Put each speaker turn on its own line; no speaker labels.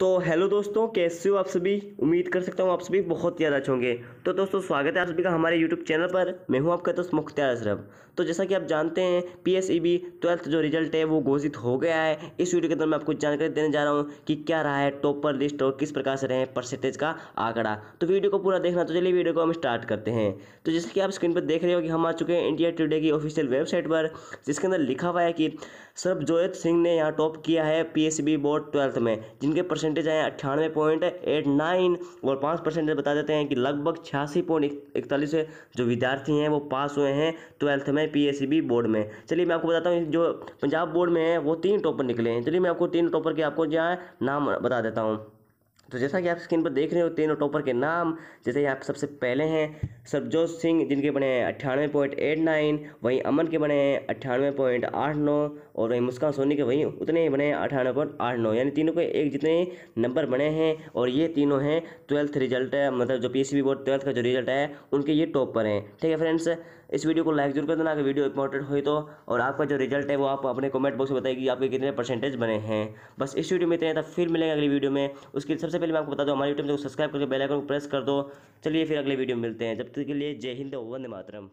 तो हेलो दोस्तों कैसे हो आप सभी उम्मीद कर सकता हूँ आप सभी बहुत ज़्यादा अच्छे होंगे तो दोस्तों स्वागत है आप सभी का हमारे यूट्यूब चैनल पर मैं हूँ आपका दोस्त मुख्तार अशरफ तो जैसा कि आप जानते हैं P S E B twelfth जो रिजल्ट है वो घोषित हो गया है इस वीडियो के अंदर मैं आपको जानकारी देने जा रहा हूँ कि क्या रहा है टॉपर लिस्ट और किस प्रकार से रहे परसेंटेज का आंकड़ा तो वीडियो को पूरा देखना तो चलिए वीडियो को हम स्टार्ट करते हैं तो जैसे कि आप स्क्रीन पर देख रहे हो कि हम आ चुके हैं इंडिया टूडे की ऑफिशियल वेबसाइट पर जिसके अंदर लिखा हुआ है कि जोयत सिंह ने यहाँ टॉप किया है P S E B board twelfth में जिनके परसेंटेज आए अट्ठानवे पॉइंट एट नाइन और पाँच परसेंटेज बता देते हैं कि लगभग छियासी पॉइंट इकतालीस जो विद्यार्थी हैं वो पास हुए हैं ट्वेल्थ में पी बोर्ड में चलिए मैं आपको बताता हूँ जो पंजाब बोर्ड में है वो तीन टॉपर निकले हैं चलिए मैं आपको तीन टॉपर के आपको जो है नाम बता देता हूँ तो जैसा कि आप स्क्रीन पर देख रहे हो तीनों टॉपर के नाम जैसे आप सबसे पहले हैं सरजोत सिंह जिनके बने हैं अट्ठानवे पॉइंट एट नाइन वहीं अमन के बने हैं अट्ठानवे पॉइंट आठ नौ और वहीं मुस्कान सोनी के वहीं उतने ही बने हैं अठानवे पॉइंट आठ नौ यानी तीनों के एक जितने नंबर बने हैं और ये तीनों हैं ट्वेल्थ रिजल्ट है मतलब जो पी बोर्ड ट्वेल्थ का जो रिजल्ट है उनके ये टॉप पर हैं ठीक है फ्रेंड्स इस वीडियो को लाइक जरूर कर देना अगर वीडियो इंपॉर्टेंट हो तो और आपका जो रिजल्ट है वो आप अपने कमेंट बॉक्स में बताइए कि आपके कितने परसेंटेज बने हैं बस इस वीडियो में इतने तो फिर मिलेंगे अगली वीडियो में उसके सबसे पहले मैं आपको बता दूँ हमारे यूट्यूब को सब्सक्राइब करके बेलाइकन को प्रेस कर दो चलिए फिर अगले वीडियो में मिलते हैं जब तक के लिए जय हिंद वंदे मातरम